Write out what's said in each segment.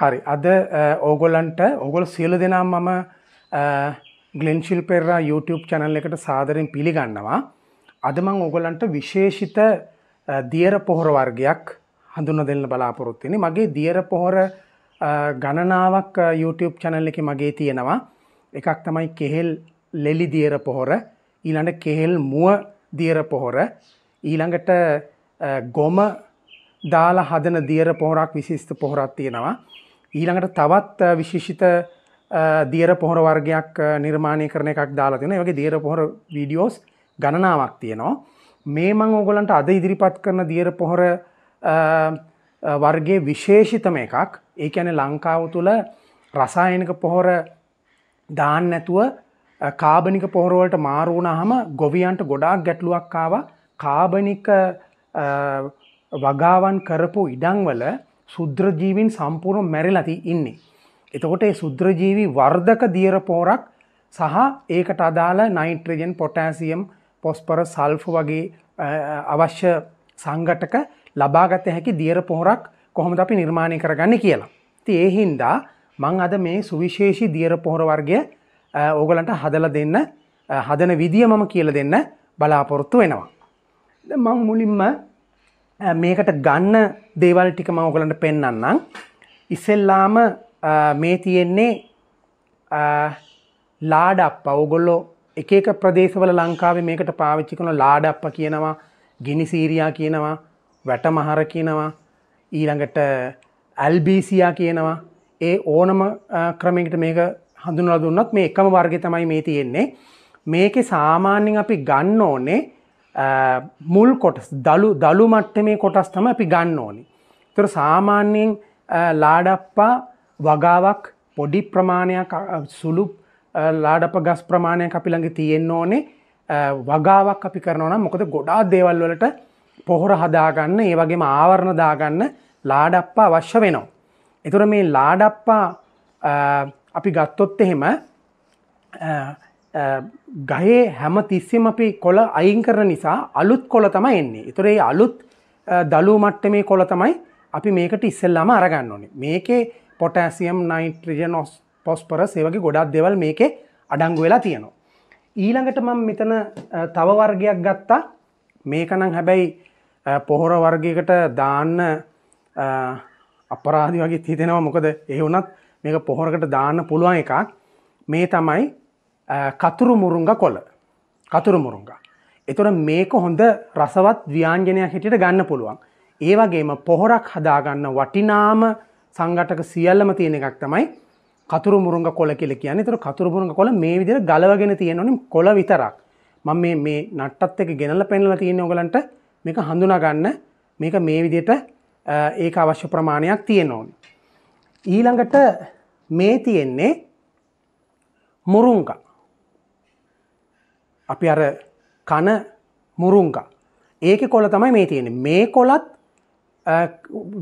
හරි අද ඕගොලන්ට ඔගොල සියලු දෙනම් මම ගලෙන්ශිල් පෙරා YouTube චැනල් එකට සාදරෙන් පිළිගන්නවා අද මං ඕගොලන්ට විශේෂිත දියර පොහොර වර්ගයක් හඳුන දෙන්න බලාපොරොත්තිනි මගේ දියර පොහොර ගණනාවක් YouTube චැනල් එක මගේ තියෙනවා එකක් තමයි කෙහෙල් ලෙලි දියර පොහොර ඊළඟ කෙහෙල් මුව දියර පොහොර ඊළඟට ගොම දාලා හදන දියර පොහොරක් විශිෂ්ට පොහොරක් තියෙනවා ඊළඟට තවත් විශේෂිත දියර පොහොර වර්ගයක් නිර්මාණය කරන එකක් දාලා තියෙන වගේ දියර පොහොර වීඩියෝස් ගණනාවක් තියෙනවා මේ මං ඕගොලන්ට අද ඉදිරිපත් කරන දියර පොහොර වර්ගේ විශේෂිතම එකක් ඒ ඇන ලංකාව තුළ රසායනික පොහොර දාන්න නැතුව කාබනික පොහොරවලට මාරුවුණ හම ගොවියන්ට ගොඩාක් ගැටලුවක්කාව කාබනික වගාවන් කරපු ඉඩංවල සුද්‍රජීවින් සම්පූර්ණ මැරිලති ඉන්නේ. එතකොට ඒ සුද්‍රජීවි වර්ධක දියර පෝරක් සහ ඒකට අදාළ නයිට්‍රජන් පොටෑසියම් පොස්පර සල්ෆ වගේ අවශ්‍ය සංගටක ලබාගත හැකි දියර පොහොරක් කොහොමද අපි නිර්මාණය කරගන්න කියලා. ති ඒහින්දා මං අද මේ සුවිශේෂි දියර පොහොර වර්ගය ඕගලන්ට හදල දෙන්න හදන විදිය මම කියල දෙන්න බලාපොරොත්තු වෙනවා. මං මුලින්ම මේකට ගන්න දේවල් ටික ම ඔගලට පෙන්න්නම් ඉස්සෙල්ලාම මේ තියෙන්නේ ලාඩ අප ඔගොල්ලෝ එකක ප්‍රදේශවල ලංකාවේ මේකට පාවිච්චි කන ලාඩ අප කියනවා ගිනිසීරයා කියනවා වැට මහර කියනවා ඊළඟට ඇල්බීසියා කියනවා ඒ ඕනම ක්‍රමෙක්ට මේක හඳුනල දුන්නත් මේ එකම වර්ග තමයි මේ තියෙන්නේ මේක සාමාන්‍යෙන් අපි ගන්න ඕනේ මුල් කොටස් දළු දළු මට්ටමේ කොටස් තම අපි ගන්න ඕනි. තොර සාමාන්‍යයෙන් ලාඩප්පා වගාවක් පොඩි ප්‍රමාණයක් සුළු ලාඩප ගස් ප්‍රමාණයක් අපි ළඟ තියෙන්න්න ඕනේ වගාවක් අපි කරනවන මොකද ගොඩා දේවල් වලට පොහොර හදාගන්න ඒ වගේම ආවරණ දාගන්න ලාඩප්පා අවශ්‍ය වෙනවා. එතුර මේ ලාඩප්පා අපි ගත්තොත් එහෙම ගහේ හැම තිස්සෙම අපි කොළ අයින් කරන නිසා අලුත් කොළ තමයි එන්නේ. ඒතරේ අලුත් දළු මට්ටමේ කොළ තමයි අපි මේකට ඉස්සෙල්ලාම අරගන්න ඕනේ. මේකේ පොටෑසියම් නයිට්‍රජන් ෆොස්ෆරස් ඒ වගේ ගොඩක් දේවල් මේකේ අඩංගු වෙලා තියෙනවා. ඊළඟට මම මෙතන තව වර්ගයක් ගත්තා. මේක නම් හැබැයි පොහොර වර්ගයකට දාන්න අපරාධි වගේ හිතෙනවා මොකද ඒ වුණත් මේක පොහොරකට දාන්න පුළුවන් එකක්. මේ තමයි කතුරු මුරුංග කොල කතුරු මුරුංග. එතුොට මේක හොඳ රසවත් ව්‍යාන්ජනයක් හිටියට ගන්න පුළුවන්. ඒවගේම පොහොරක් හදාගන්න වටිනාම සංගටක සියල්ලම තියෙන එකක් තමයි කතුරු මුරුග කොල කෙල කියන තුර කතුරු මුරුග කොල මේ විදිර ගලවගෙන තියෙනවනම් කොල විතරක් මම මේ නට්ටත් එක ගෙනල පෙනල තියෙන ඔගලන්ට මේක හඳුනාගන්න මේක මේ විදියට ඒක අවශ්‍ය ප්‍රමාණයක් තියෙන ඕන. ඊළඟට මේ තියෙන්නේ මුරුංකා අපි අර කන මුරුංගා ඒක කොල තමයි මේ තියෙන මේ කොලත්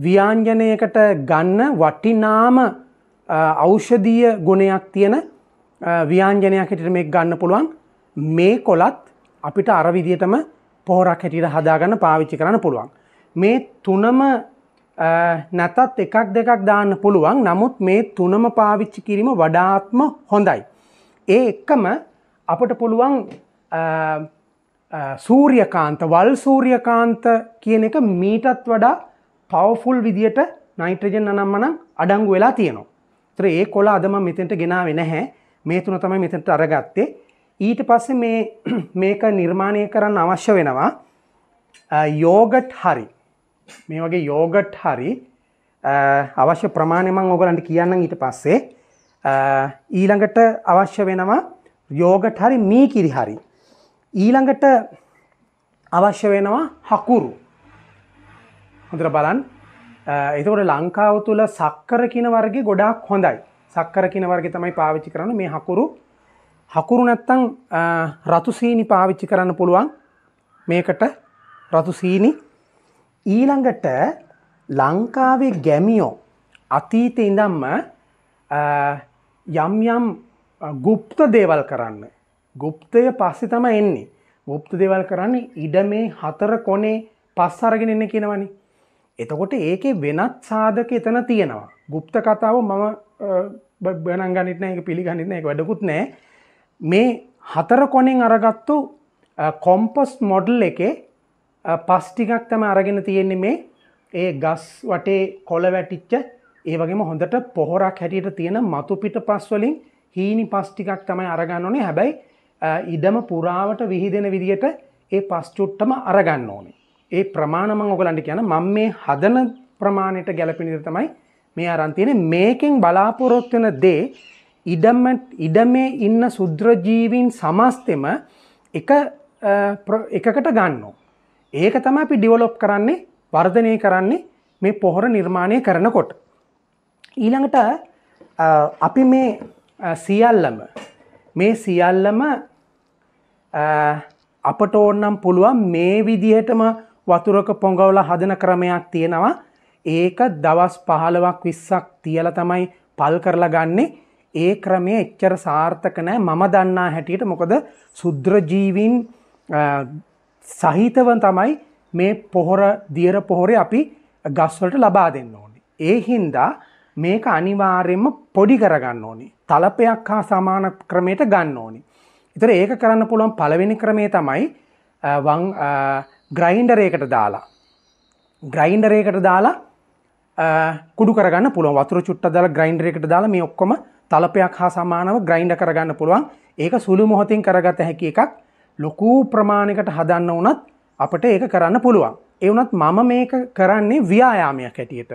ව්‍යාංජනයකට ගන්න වටිනාම අෞෂධීය ගුණයක් තියෙන ව්‍යාංජනයක් හිට මේ ගන්න පුළුවන් මේ කොලත් අපිට අරවිදිටම පොහොරක් හැටියට හදාගන්න පාවිච්චි කරන්න පුළුවන් මේ තුනම නැතත් එකක් දෙකක් දාන්න පුළුවන් නමුත් මේ තුනම පාවිච්චි කිරීම වඩාත්ම හොඳයි ඒ එක්කම අපට පුළුවන් සූර්යකාන්ත වල් සූර්යකාන්ත කියන එක මීටත් වඩා පවෆුල් විදියට නයිට්‍රජන් අනම්මනම් අඩංගු වෙලා තියෙනවා. තර ඒ කොලා අදම මෙතෙන්ට ගෙනාව නැහැ මේ තුන තමයි මෙතෙන්ට අරගත්තේ. ඊට පස්සේ මේ මේක නිර්මාණය කරන්න අවශ්‍ය වෙනවා යෝගට් හරි මේ වගේ යෝගට් හරි අවශ්‍ය ප්‍රමාණයමං ඕගලන්ට කියන්න ඊට පස්සේ ඊළඟට අවශ්‍ය වෙනවා යෝගට් හරි මී කිරි හරි ඊළඟට අවශ්‍ය වෙනවා හකුරු හොඳර බලන් එතකොට ලංකාව තුළ සක්කරකින වර්ගේ ගොඩාක් හොඳයි සක්කරකින වර්ග තමයි පාවිච්චි කරන මේ හකුරු හකුරු නැත්තං රතුසීනි පාවිච්චි කරන්න පුළුවන් මේකට රතුසීනි ඊළඟට ලංකාවේ ගැමියෝ අතීත ඉඳම්ම යම් යම් ගුප්ත දේවල් කරන්න ගුප්තය පස්සෙ තම එන්නේ ගුප්ත දෙවල් කරන්නේ ඉඩ මේ හතර කොනේ පස් අරගෙන එන්න කියනවනි. එතකොට ඒකේ වෙනත් සාධක එතන තියෙනවා. ගුප්ත කතාව මම බනගනිටන එක පිළිගනින්න එක වැඩකුත් නෑ මේ හතර කොනෙන් අරගත්තු කොම්පස් මොඩල් එකේ පස්ටිකක් තම අරගෙන තියෙන්නේ මේ ඒ ගස් වටේ කොල වැටිච්ච ඒ වගේම හොඳට පොහොරක් හැටියට තියෙන මතුපිට පස්වලින් හීනි පස්ටිකක් තමයි අරගන්න ඕනේ හැබැයි ඉඩම පුරාවට විහිදෙන විදිහට ඒ පස්චුට්ටම අරගන්න ඕනේ. ඒ ප්‍රමාණමං ඔගලන්ට කියන මං මේ හදන ප්‍රමාණයට ගැලපිනිර තමයි මේ අරන්තියෙන මේකෙන් බලාපොරොත්වන දේ ඉඩමට ඉඩමේ ඉන්න සුද්‍රජීවින් සමස්තෙම එක එකකට ගන්නෝ. ඒක තම අපි ඩිවලොප් කරන්නේ වර්ධනය කරන්නේ මේ පොහොර නිර්මාණය කරනකොට. ඊළඟට අපි මේ සියල්ලම මේ සියල්ලම අපට ඕන්නම් පුළුවන් මේ විදිහටම වතුරක පොඟවල හදන ක්‍රමයක් තියෙනවා ඒක දවස් පහලවක් විස්සක් තියල තමයි පල් කරලා ගන්නේ ඒ ක්‍රමය එච්චර සාර්ථක නෑ මම දන්නා හැටියට මොකද සුද්‍රජීවින් සහිතව තමයි මේ පොහොර දියර පොහොරේ අපි ගස්වලට ලබා දෙන්න ඕනේ. ඒ හින්දා මේක අනිවාර්යෙන්ම පොඩි කරගන්න ඕනේ. තලපයක් හා සමාන ක්‍රමයට ගන්න ඕනි. ඉතර ඒක කරන්න පුළුවන් පළවෙනි ක්‍රමේ තමයි ග්‍රයින්ඩරේකට දාලා. ග්‍රයින්ඩරේකට දාලා කුඩු කරගන්න පුළුව වතුර චුට්ට දල ග්‍රයින්ඩරේකට දාලා මේ ඔක්කොම තලපයක් හා සමානව ග්‍රයින්ඩ කරගන්න පුළුවන් ඒක සුළු මොහොතින් කරගත හැකි එකක් ලොකූ ප්‍රමාණයකට හදන්න වනත් අපට ඒක කරන්න පුළුවන්. එවනත් මම මේක කරන්නේ ව්‍යායාමයක් හැටියට.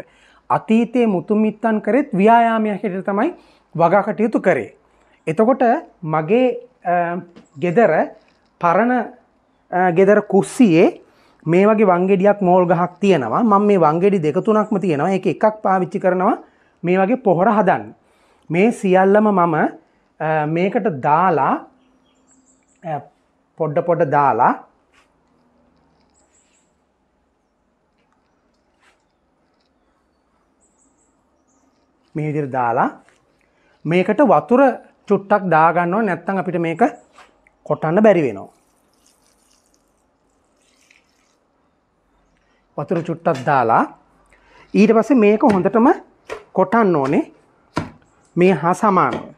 අතීතයේ මුතුමිත්තන් කරෙත් ව්‍යායාමයක් හැටියට තමයි වගා කටයුතු කරේ. එතකොට මගේ ගෙදර පරණ ගෙදර කුස්සියේ මේ වගේ වංගෙඩියක් මෝල් ගහක් තියෙනවා මම මේ වංගෙඩි දෙක තුනක්ම තියෙනවා එක එකක් පාවිච්චි කරනවා මේ වගේ පොහොර හදන් මේ සියල්ලම මම මේකට දාලා පොඩ්ඩ පොඩ දාලා මේ විදිර දාලා මේකට වතුර චුට්ටක් දාගන්නව නැත්තං අපිට මේක කොටන්න බැරි වෙනවා. වතුර චුට්ටක් දාලා ඊට පස්සේ මේක හොඳටම කොටන්න ඕනේ මේ හා සමානව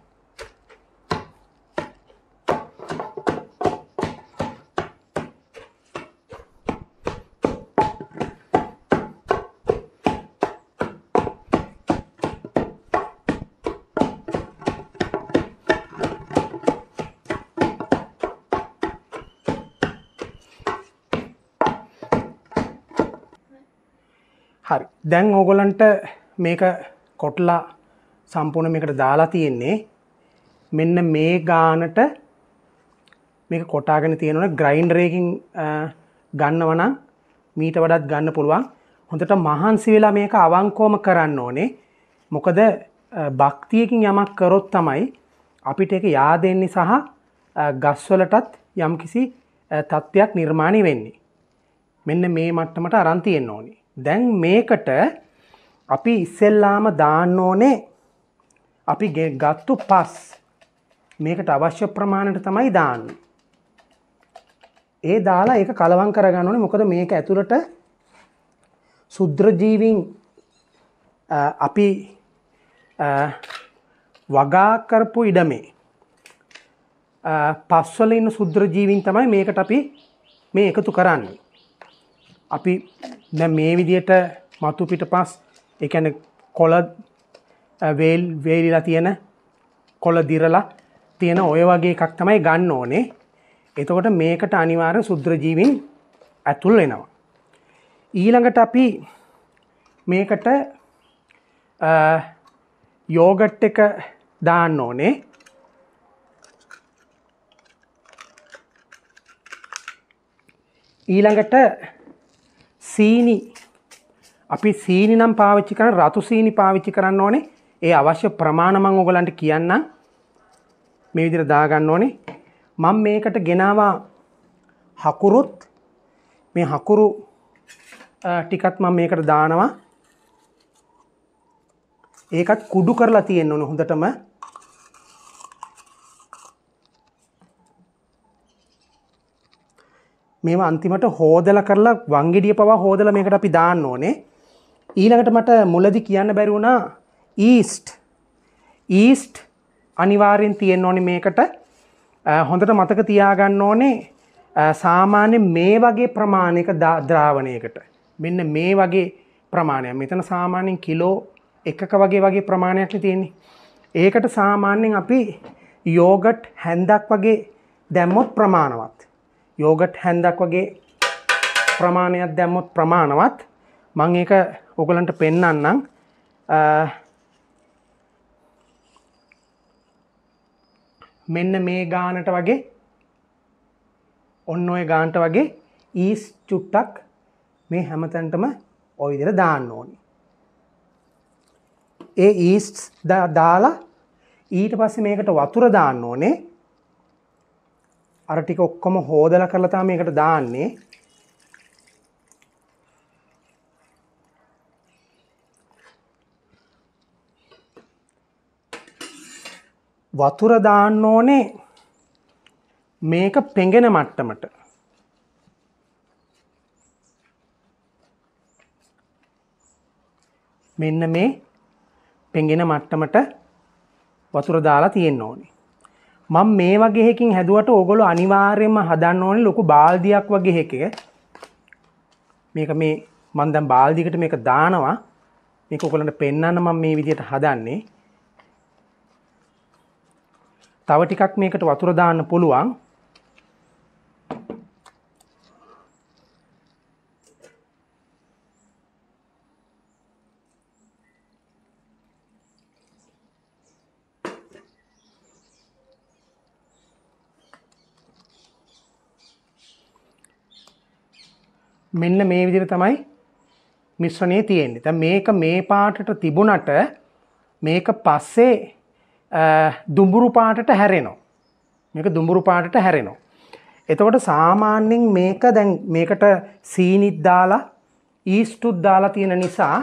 දැන් ඕගොලන්ට මේක කොටලා සම්පූර්ණ මේකට දාලා තියෙන්නේ මෙන්න මේ ගානට මේක කොටාගෙන තියෙනවන ග්‍රයින්ඩරයකින් ගන්නවනම් මීට වඩත් ගන්න පුළුවන් හොඳට මහන්සි වෙලා මේක අවංකෝම කරන්න ඕනේ මොකද භක්තියකින් යමක් කරොත් තමයි අපිට එක යාදෙන්නේ සහ ගස්වලටත් යම් කිසි තත්ත්වයක් නිර්මාණය වෙන්නේ මෙන්න මේ මට්ටමට අරන්තියෙන් ඕනේ දැන් මේකට අපි ඉස්සෙල්ලාම දාන්න ඕනේ අපි ගත්තු පස් මේකට අවශ්‍ය ප්‍රමාණයට තමයි දාන්න. ඒ දාලා ඒක කලවම් කරගන්න ඕනේ මොකද මේක ඇතුළට සුද්‍රජීවින් අපි වගා කරපු ඉඩමේ පස්වල ඉන්න සුද්‍රජීවින් තමයි මේකට අපි මේ එකතු කරන්නේ. අපි දැ මේ විදියට මතු පිට පස් එකන කොල වේල් වේලිලා තියෙන කොල දිරලා තියෙන ඔය වගේ එකක් තමයි ගන්න ඕනේ එතකොට මේකට අනිවාර සුද්‍රජීවින් ඇතුල් වෙනවා. ඊළඟට අපි මේකට යෝගට් එක දාන්න ඕනේ ඊළඟට සීනි අපි සීනි නම් පාවිච්චි කරන රතු සීනි පාවිච්චි කරන්න ඕනේ ඒ අවශ්‍ය ප්‍රමාණමං ඔගලන්ට කියන්න මේ විදිර දාගන්න ඕනේ මං මේකට ගෙනවා හකුරුත් මේ හකුරු ටිකත් මං මේකට දානවා ඒකත් කුඩු කරලා තියෙන්න්න ඕන හොඳටම මේම අන්තිමට හෝදල කරලා වංගෙඩිය පවා හෝදල මේකට අපි දාන්න ඕනේ ඊළඟට මට මුලදි කියන්න බැරිවුණා ඊස්ට් ඊස්ට් අනිවාරයෙන් තියෙන් ඕනි මේකට හොඳට මතක තියාගන්න ඕනේ සාමාන්‍ය මේ වගේ ප්‍රමාණයක ද්‍රාවණයකට මෙන්න මේ වගේ ප්‍රමාණයක් මෙතන සාමාන්‍යෙන් කිලෝ එකක වගේ වගේ ප්‍රමාණයක් තියෙන්නේ ඒකට සාමාන්‍යෙන් අපි යෝගට් හැන්දක් වගේ දැම්මොත් ප්‍රමාණවත් යෝගට් හැන්දක් වගේ ප්‍රමාණයක් දැම්මොත් ප්‍රමාණවත් මං ඒක ඔගලන්ට පෙන්නන්නම් මෙන්න මේ ගානට වගේ ඔන්න ඔය ගාන්ට වගේ ඊස් චුට්ටක් මේ හැමතැන්ටම ඔයිදිර දාන්න ඕනි ඒ ඊස්ට් දාලා ඊට පස්සේ මේකට වතුර දාන්න ඕනේ අර ටික ඔක්කොම හෝදලා කරලා තමයි මේකට දාන්නේ. වතුර දාන්න ඕනේ මේක පෙඟෙන මට්ටමට. මෙන්න මේ පෙඟෙන මට්ටමට වතුර දාලා තියෙන්න ඕනේ. මං මේ වගේකින් හැදුවට ඕගොලු අනිවාර්යෙන්ම හදන්න ඕන ලොකු බාල්දියක් වගේ එක මේක මේ මන්දම් බාල්දිකට මේක දානවා මේක ඔකොලට පෙන්න්න මම මේ විදියට හදන්නේ තව ටිකක් මේකට වතුර දාන්න පුළුවන් මෙන්න මේ විදිර තමයි මිශ්‍රණය තියෙන්නේ ත මේක මේ පාටට තිබුණට මේක පස්සේ දුම්ඹුරු පාටට හැරෙනෝ මේක දුම්ඹුරු පාටට හැරෙනෝ. එතකොට සාමාන්‍යෙන් මේක දැන් මේකට සීනිත් දාලා ඊස්ටුත් දාලා තියෙන නිසා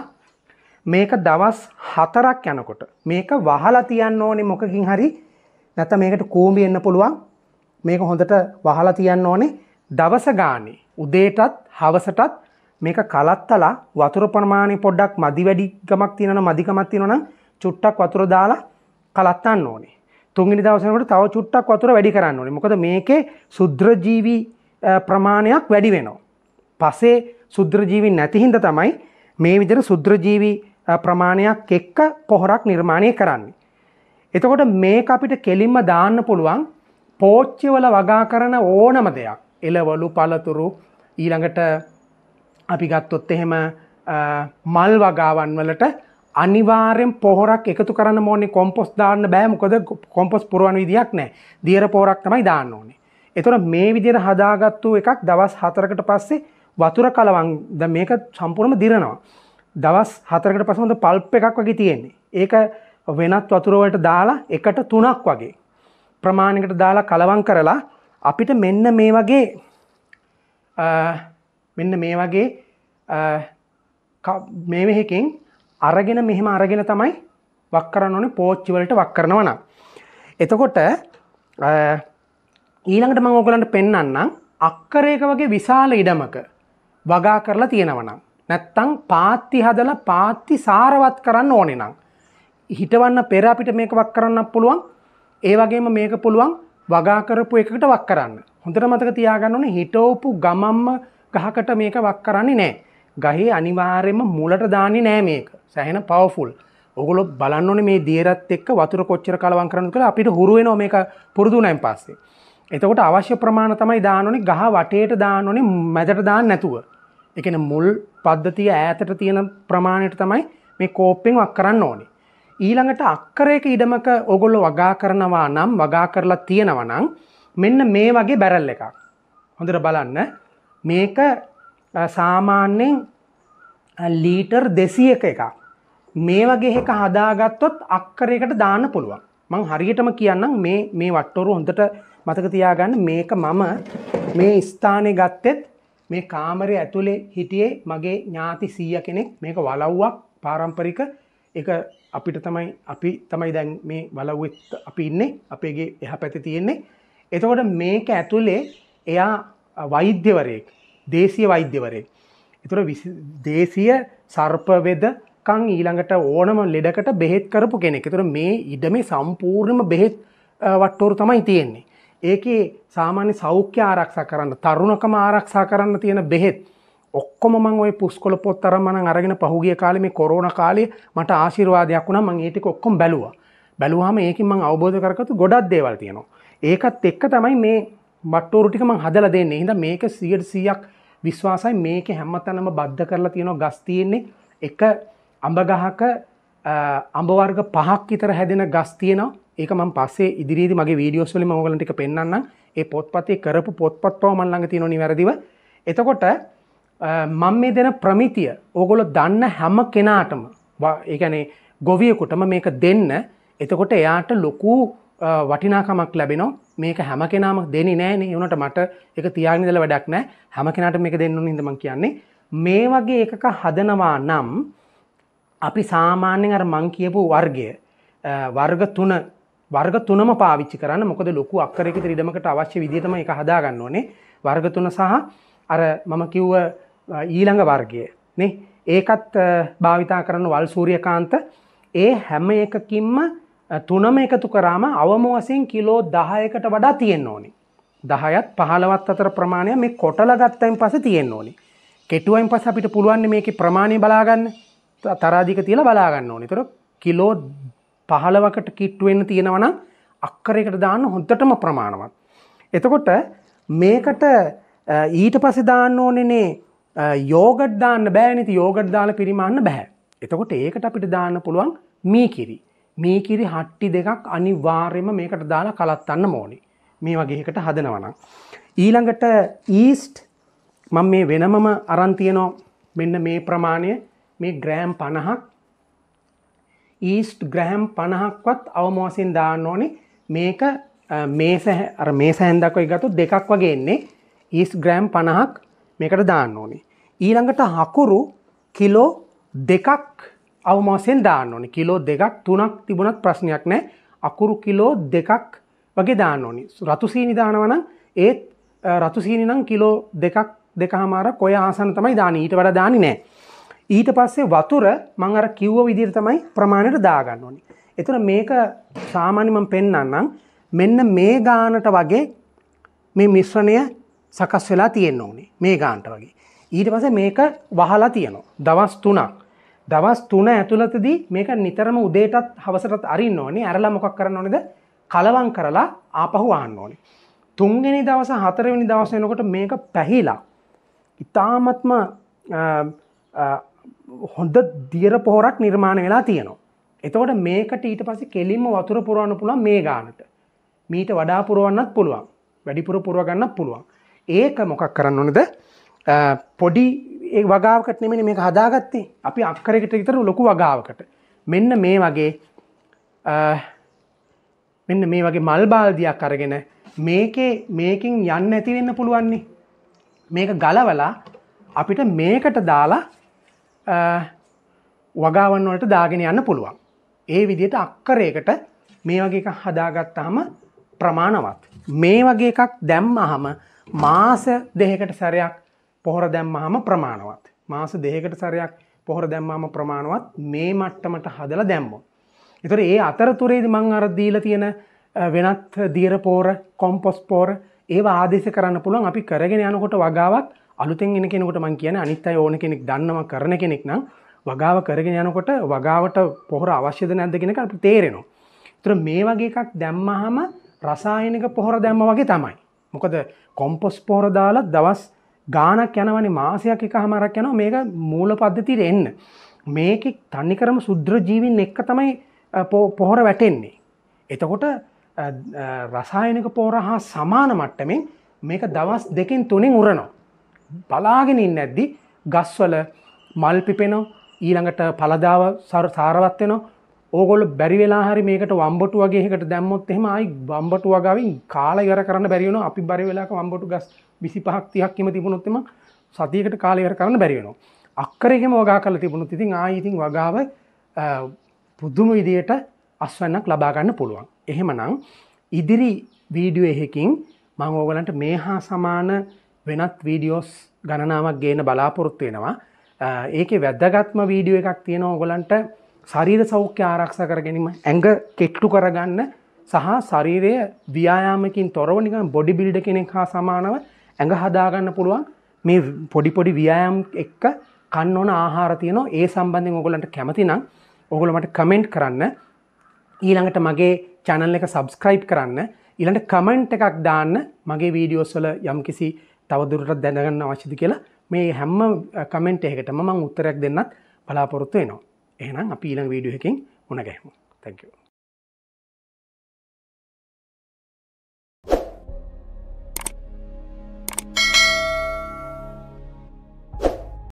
මේක දවස් හතරක් යනකොට මේක වහලා තියන්න ඕනේ මොකකින් හරි නැත මේකට කූඹි එන්න පුළුවන් මේක හොඳට වහලා තියන්න ඕනේ දවස ගානේ උදේටත් හවසටත් මේක කලත්තලා වතුර ප්‍රමාණය පොඩ්ඩක් මදි වැඩි ගමක් තියෙනවා මදිකමක් තියෙනවා නම් චුට්ටක් වතුර දාලා කලත්තන්න ඕනේ. තුන්වෙනි දවසේකට තව චුට්ටක් වතුර වැඩි කරන්න ඕනේ. මොකද මේකේ සුද්‍රජීවි ප්‍රමාණයක් වැඩි වෙනවා. පසේ සුද්‍රජීවි නැති හින්දා තමයි මේ විදිහට සුද්‍රජීවි ප්‍රමාණයක් එක්ක පොහොරක් නිර්මාණය කරන්නේ. එතකොට මේක අපිට කෙලින්ම දාන්න පුළුවන් පෝච්චිවල වගා කරන ඕනම දෙයක්. එලවලු පලතුරු ඊළඟට අපි ගත්තොත් එහෙම මල් වගාවන් වලට අනිවාරෙන් පොහොරක් එකතු කරන්න මෝනේ කොම්පොස් දාන්න බෑ මොකද කොම්පොස් පුරුවන් විදියක් නෑ දියර පෝරක් තමයි දාන්න ඕනේ එතුොට මේ විදිර හදාගත්තු එකක් දවස් හතරකට පස්සේ වතුර කලවන්ද මේක සම්පූර්ම දිරනවා දවස් හතරකට පසමද පල්ප එකක් වගේ තියෙන්නේ ඒක වෙනත් වතුරවලට දාලා එකට තුනක් වගේ ප්‍රමාණකට දාලා කලවන් කරලා අපිට මෙන්න මේ වගේ මෙන්න මේ වගේ මේ මෙහෙකින් අරගෙන මෙහෙම අරගෙන තමයි වක් කරන්න ඕනේ පෝච්චිවලට වක් කරනවන එතකොට ඊළඟට මං ඕගලන්ට පෙන්වන්නම් අක්කරේක වගේ විශාල ඉඩමක වගා කරලා තියෙනවනම් නැත්තං පාත්ති හදලා පාත්ති සාරවත් කරන්න ඕනේ නම් හිටවන්න පෙර අපිට මේක වක් කරන්න පුළුවන් ඒ වගේම මේක පුළුවන් වගා කරපු එකට වක් කරන්න. හොඳට මතක තියාගන්න ඕනේ හිටෝපු ගමම්ම ගහකට මේක වක් කරන්නේ නෑ. ගහේ අනිවාර්යෙන්ම මුලට දාන්නේ නෑ මේක. සැහෙන පවර්ෆුල්. ඔගොල්ලෝ බලන්න ඕනේ මේ දියරත් එක්ක වතුර කොච්චර කලවම් කරනවද කියලා අපිට හුරු වෙනවා මේක පුරුදු වුණාන් පස්සේ. එතකොට අවශ්‍ය ප්‍රමාණ තමයි දාන්න ඕනේ ගහ වටේට දාන්න ඕනේ මැදට දාන්න නැතුව. ඒ කියන්නේ මුල් පද්ධතිය ඈතට තියෙන ප්‍රමාණයට තමයි මේ කෝප්පෙන් වක් කරන්න ඕනේ. ඊළඟට අක්කරයක ඉඩමක ඔගොල්ලො වගා කරනවා නම් වගා කරලා තියෙනවනං මෙන්න මේ වගේ බැරල් එකක් හොඳට බලන්න මේක සාමාන්‍යෙන් ලීටර් දෙසියක එක මේ වගේ එක හදාගත්තොත් අක්කරයකට දාන්න පුළුවන් මං හරියටම කියන්නම් මේ මේ වට්ටොරු හොඳට මතක තියාගන්න මේක මම මේ ස්ථානය ගත්තෙත් මේ කාමරය ඇතුළේ හිටියේ මගේ ඥාති සීය කෙනෙක් මේක වලව්වක් පාරම්පරික එක අපිට තමයි අපි තමයි දැන් මේ වලවත් අපි ඉන්නේ අපේගේ එහ පැති තියෙන්නේ එතකොට මේක ඇතුළේ එයා වෛද්‍යවරයෙක් දේශය වෛද්‍යවරේ එතුර දේශය සර්පවෙදකං ඊළඟට ඕනම ලෙඩකට බෙහෙත් කරපු කෙනෙක් තුර මේ ඉඩ මේ සම්පූර්ණම බෙහෙත් වට්ටෝරු තමයි තියෙන්නේ ඒකේ සාමාන්‍ය සෞඛ්‍ය ආරක්ෂා කරන්න තරුණකම ආරක්ෂා කරන්න තියෙන බෙහෙත් ඔක්කොම මං ඔය පුස්කොල පොත් අරන් මම අරගෙන පහුගිය කාලේ මේ කොරෝනා කාලේ මට ආශිර්වාදයක් වුණා මං ඒ ටික ඔක්කොම බැලුවා. බැලුවාම ඒකෙන් මං අවබෝධ කරගත්තු ගොඩක් දේවල් තියෙනවා. ඒකත් එක්ක තමයි මේ බට්ටෝරු ටික මං හදලා දෙන්නේ. හින්දා මේක 100%ක් විශ්වාසයි මේක හැමතැනම බද්ධ කරලා තියෙනවා ගස් තියෙන්නේ. එක අඹ ගහක අඹ වර්ග පහක් විතර හැදෙන ගස් තියෙනවා. ඒක මම පස්සේ ඉදිරියේදී මගේ වීඩියෝස් වලින් මම ඔයගලන්ට ටික පෙන්වන්නම්. ඒ පොත්පතේ කරපු පොත්පත් පව මන් ළඟ තියෙනවා නිවැරදිව. එතකොට මං මේ දෙන ප්‍රමිතිය ඕගොල දන්න හැම කෙනාටම ඒගැනේ ගොවියකුටම මේක දෙන්න එතකොට එයාට ලොකු වටිනාකමක් ලැබෙනවා මේක හැම කෙනම දෙනි නෑන යුනට මට එක තියානිදල වැඩක් නෑ හැම කෙනට මේක දෙන්නු නිදම කියන්නේ මේ වගේ එකක හදනවා නම් අපි සාමාන්‍යෙන් අර මං කියපු වර්ගය වර්ග තුන වර්ග තුනම පාවිච්චි කරන්න මොකද ලොකු අක්කරෙක රිඩමකට අවශ්‍ය විදිටම එක හදාගන්න ඕනේ වර්ග තුන සහ අර මම කිව්ව ඊළඟ වර්ගය නේ ඒකත් භාවිතා කරන වල් සූරියකාන්ත ඒ හැම එකකින්ම තුනම එකතු කරාම අවම වසින් කිලෝ දහයකට වඩා තියෙන් ඕනි. දහයත් පහලවත් අතර ප්‍රමාණය මේ කොටල ගත්තයින් පස තියෙන් ඕනි. කෙටුවයින් පස අපිට පුළුවන් මේක ප්‍රමාණය බලාගන්න තරාධික තියලා බලාගන්න ඕනි තොර කිලෝ පහලවකට කිට්ටුවෙන්න තියෙනවන අක්කරයකට දාන්න හොඳටම ප්‍රමාණවත්. එතකොට මේකට ඊට පසෙ දාන්න ඕනෙනේ යෝගඩ්දාන්න බෑනති යෝගඩ්දාල පිරිමන්න බැහැ. එතකොට ඒකට අපිට දාන්න පුළුවන් මීකිරි. මීකිරි හට්ටි දෙකක් අනිවාර්යම මේකට දාලා කලත්තන්න මෝනි. මේ වගේකට හදනවනම්. ඊළඟට ඊස්ට් මං මේ වෙනමම අරන්තියනෝ මෙන්න මේ ප්‍රමාණය මේ ග්‍රෑම් පණහක් ඊස්ට් ග්‍රෑම් පණහක්වත් අවමෝසින් දාන්න ඕනේ මේක මේ සැහ මේ සැහන්දක්වයි ගතු දෙකක් වගේන්නේ ඊස් ග්‍රෑම් පණහක් මේකට දාන්න ඕනේ. ඊළඟට හකුරු කිලෝ දෙකක් අවමාසයෙන් දාන්න ඕනි කිලෝ දෙකක් තුනක් තිබුණත් ප්‍රශ්නයක් නෑ අකුරු කිලෝ දෙකක් වගේ දාන්න ඕනි රතුසීනි දානවන ඒත් රතුසීනි නම් කිලෝ දෙකක් දෙකහමාර කොය ආසන තමයි දාන ඊට වඩා දානි නෑ ඊට පස්සේ වතුර මං අර කිව්ව විදිහට තමයි ප්‍රමාණයට දාගන්න ඕනි. එතන මේක සාමාන්‍ය මම පෙන්වන්නම් මෙන්න මේ ගානට වගේ මේ මිශ්‍රණය සකස් වෙලා තියෙන්න්න ඕනේ මේ ගාන්ට වගේ. ඊට පස මේක වහලා තියනවා. දවස් තුනක්. දවස් තුන ඇතුළතදී මේක නිතරම උදේටත් හවසටත් අරින්න ඕනේ ඇරලා මොකක් කරන්න ඕනේද කලවං කරලා ආපහු ආන්න ඕනේ. තුන්වෙනි දවස හතරවෙනි දවස වෙනකොට මේක පැහිලා. ඉතාමත්ම හොඳ දියර පොහොරක් නිර්මාණ වෙලා තියෙනවා. එතකොට මේකට ඊට පස්සේ කෙලින්ම වතුර පුරවන්න පුළුවන් මේ ගානට. මීට වඩා පුරවන්නත් පුළුවන්. වැඩිපුර පුරව ගන්නත් පුළුවන්. ඒක මොකක් කරන්න ඕනද පොඩි ඒ වගාවකට නෙමෙන මේක හදාගත්තේ අපි අක්කරකට විතර ලොකු වගාවකට මෙන්න මේ වගේ මෙන්න මේ වගේ මල් බාල්දියක් අරගෙන මේකේ මේකින් යන්න ඇතිවෙන්න පුළුවන්නේ මේක ගලවලා අපිට මේකට දාලා වගාවන් වලට දාගෙන යන්න පුළුවන් ඒ විදිහට අක්කරයකට මේ වගේ එකක් හදාගත්තාම ප්‍රමාණවත් මේ වගේ එකක් දැම්මහම මාස දෙහකට සැරයක් පොහොර දැම්මහම ප්‍රමාණවත්. මාස දෙහකට සැරයක් පොහොර දැම්මාම ප්‍රමාණවත් මේ මට්ටමට හදල දැම්මෝ. එතුර ඒ අතරතුරේද මං අරදීල තියෙන වෙනත් දීර පෝර කොම්පොස් පෝර ඒ ආදේශ කරන්න පුළුවන් අපි කරගෙන යනකොට වගාවත් අලුතෙන් එෙන කෙනෙකුට මං කියන අනිත් අයි ඕන කෙනෙක් දන්නම කරන කෙනෙක් නම් වගාව කරගෙන යනකොට වගාවට පොහොර අවශ්‍යද නැද්ද කෙනක අප තේරෙනවා. තුර මේ වගේ එකක් දැම්මහම රසායනික පොහොර දැම්ම වගේ තමයි. මොකද කොම්පොස් පෝර දාලත් දවස් ගානක් යනවනි මාසයක් එක හමරක් යනව මේක මූල පද්ධතිර එන්න මේක තනි කරම සුද්‍ර ජීවින් එක්ක තමයි පොහොර වැටෙන්නේ එතකොට රසායනක පෝර හා සමාන මට්ටමින් මේක දවස් දෙකෙන් තුනෙන් උරනවා බලාගෙන ඉන්න ඇද්දි ගස්වල මල් පිපෙනෝ ඊළඟට පලදාව සාරවත් වෙනවා ඕගොල බැරිවෙලා හරි මේකට වම්බටු වගේකට දැම්මොත් එහෙම අයි බම්බටු වගවින් කාලා ඉවර කරන්න බැරිවෙන අපි බරි වෙලාක වම්බටු ගස් විසි පහක් තියක්කම තිබුණොත්තම සතියකට කාලයර කරන්න බැරිවෙනවා අක්කරෙහෙම වගා කල තිබුණු තිතින් ආයිඉතින් වගාව පුද්දුම විදියට අස්වන්නක් ලබාගන්න පුළුවන් එහෙමනං ඉදිරි වීඩියෝ එහෙකින් මං ඕගලන්ට මේ හා සමාන වෙනත් වීඩියෝස් ගණනාවක් ගේන බලාපොරොත්තු වෙනවා ඒක වැදගත්ම වීඩියෝ එකක් තියෙන ඕගොලන්ට ශරීර සෞඛ්‍ය ආරක්ෂ කර ගැනීම ඇඟ කෙට්ටු කරගන්න සහ ශරීරය ව්‍යයාමකින් තොරව නිකන් බොඩි බිල්ඩ කෙනෙක් හා සමානව ඇඟ හදාගන්න පුළුවන් මේ පොඩිපොඩි ව්‍යයම් එක්ක කන්න ඕන ආහාර තියෙනවා ඒ සම්බන්ධයෙන් ඔයගලන්ට කැමති නම් ඔයගොල්ලෝ මට කමෙන්ට් කරන්න ඊළඟට මගේ channel එක subscribe කරන්න ඊළඟට comment එකක් දාන්න මගේ videos වල යම්කිසි තවදුරටත් දැනගන්න අවශ්‍යද කියලා මේ හැම කමෙන්ට් එකකටම මම උත්තරයක් දෙන්නත් බලාපොරොත්තු වෙනවා එහනම් අපි ඊළඟ වීඩියෝ එකකින් මුණ ගැහමු තැංකෝ